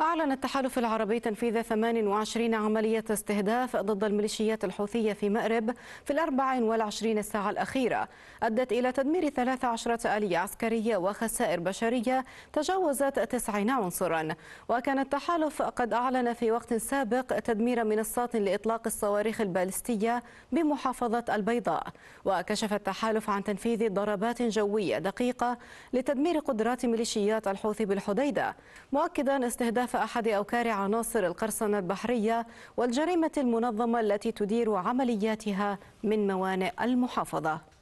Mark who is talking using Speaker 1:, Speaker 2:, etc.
Speaker 1: أعلن التحالف العربي تنفيذ 28 عملية استهداف ضد الميليشيات الحوثية في مأرب في ال 24 ساعة الأخيرة أدت إلى تدمير 13 آلية عسكرية وخسائر بشرية تجاوزت 90 عنصرا وكان التحالف قد أعلن في وقت سابق تدمير منصات لإطلاق الصواريخ البالستية بمحافظة البيضاء وكشف التحالف عن تنفيذ ضربات جوية دقيقة لتدمير قدرات ميليشيات الحوثي بالحديدة مؤكدا استهداف استهداف أحد أوكار عناصر القرصنة البحرية والجريمة المنظمة التي تدير عملياتها من موانئ المحافظة